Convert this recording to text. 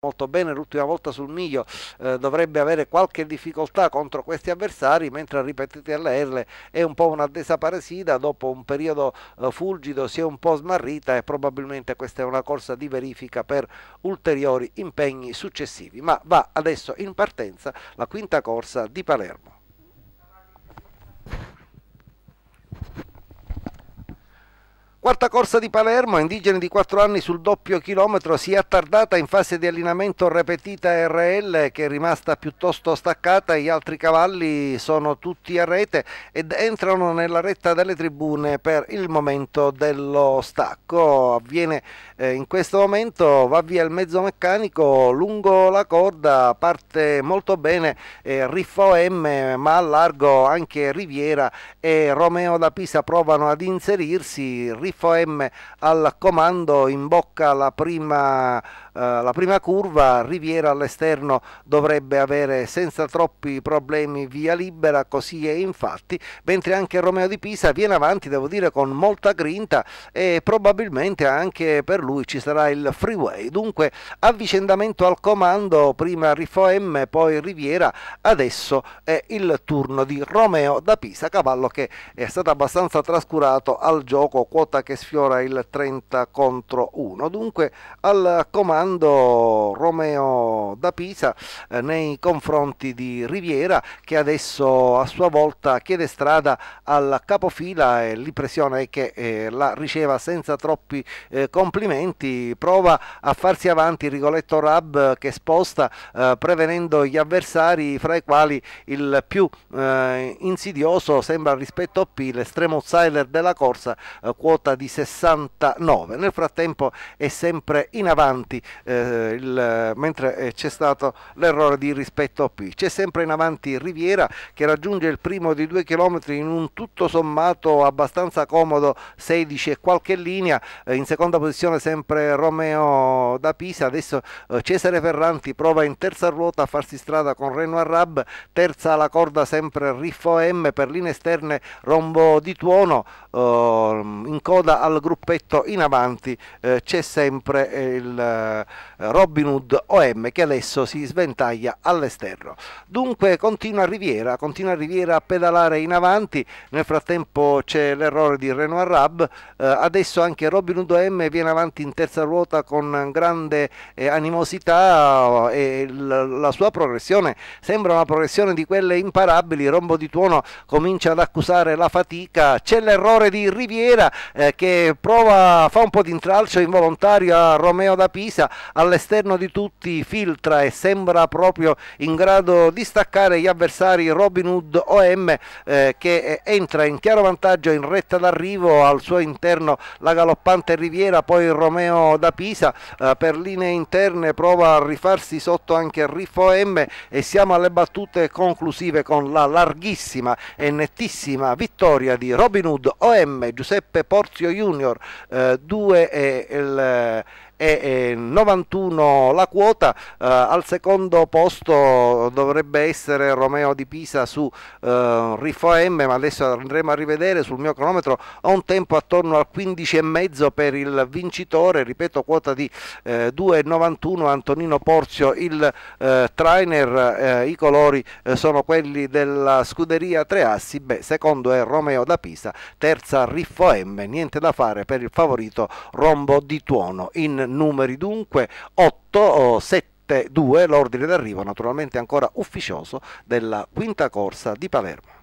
molto bene l'ultima volta sul miglio eh, dovrebbe avere qualche difficoltà contro questi avversari mentre ripetete ripetete all'R è un po' una desaparesida, dopo un periodo eh, fulgido si è un po' smarrita e probabilmente questa è una corsa di verifica per ulteriori impegni successivi ma va adesso in partenza la quinta corsa di Palermo Quarta corsa di Palermo, indigeni di 4 anni sul doppio chilometro, si è attardata in fase di allineamento ripetita RL che è rimasta piuttosto staccata, gli altri cavalli sono tutti a rete ed entrano nella retta delle tribune per il momento dello stacco. Avviene eh, in questo momento, va via il mezzo meccanico lungo la corda, parte molto bene eh, Riffo M ma a largo anche Riviera e Romeo da Pisa provano ad inserirsi, Riffo FOM al comando imbocca la prima, eh, la prima curva, Riviera all'esterno dovrebbe avere senza troppi problemi via libera, così è infatti, mentre anche Romeo di Pisa viene avanti, devo dire, con molta grinta e probabilmente anche per lui ci sarà il freeway. Dunque avvicendamento al comando, prima Rifoem, poi Riviera, adesso è il turno di Romeo da Pisa, cavallo che è stato abbastanza trascurato al gioco quota quota che sfiora il 30 contro 1. Dunque al comando Romeo da Pisa eh, nei confronti di Riviera che adesso a sua volta chiede strada al capofila e l'impressione è che eh, la riceva senza troppi eh, complimenti, prova a farsi avanti Rigoletto Rab che sposta eh, prevenendo gli avversari fra i quali il più eh, insidioso sembra rispetto a P l'estremo sailer della corsa eh, quota quota di 69. Nel frattempo è sempre in avanti, eh, il, mentre eh, c'è stato l'errore di rispetto P. C'è sempre in avanti Riviera che raggiunge il primo di due chilometri in un tutto sommato abbastanza comodo 16 e qualche linea, eh, in seconda posizione sempre Romeo da Pisa, adesso eh, Cesare Ferranti prova in terza ruota a farsi strada con Reno Arrab, terza alla corda sempre Riffo M per linee esterne Rombo di Tuono, eh, in corso coda al gruppetto in avanti eh, c'è sempre eh, il eh, Robin Hood OM che adesso si sventaglia all'esterno. Dunque continua Riviera, continua Riviera a pedalare in avanti, nel frattempo c'è l'errore di Renoir Rab, eh, adesso anche Robin Hood OM viene avanti in terza ruota con grande eh, animosità oh, e la sua progressione sembra una progressione di quelle imparabili, Rombo di Tuono comincia ad accusare la fatica, c'è l'errore di Riviera eh, che prova, fa un po' di intralcio involontario a Romeo da Pisa, all'esterno di tutti filtra e sembra proprio in grado di staccare gli avversari Robin Hood OM eh, che entra in chiaro vantaggio in retta d'arrivo al suo interno la galoppante Riviera, poi Romeo da Pisa eh, per linee interne prova a rifarsi sotto anche Riffo M e siamo alle battute conclusive con la larghissima e nettissima vittoria di Robin Hood OM Giuseppe Porzo Fazio Junior, eh, due è il e 91 la quota, eh, al secondo posto dovrebbe essere Romeo di Pisa su eh, Rifo M, ma adesso andremo a rivedere sul mio cronometro ho un tempo attorno al 15,5 per il vincitore, ripeto quota di 2,91 eh, Antonino Porzio il trainer, i colori sono quelli della scuderia Treassi, beh, secondo è Romeo da Pisa, terza Riffo M, niente da fare per il favorito Rombo di Tuono in numeri dunque 8, 7, 2 l'ordine d'arrivo naturalmente ancora ufficioso della quinta corsa di Palermo.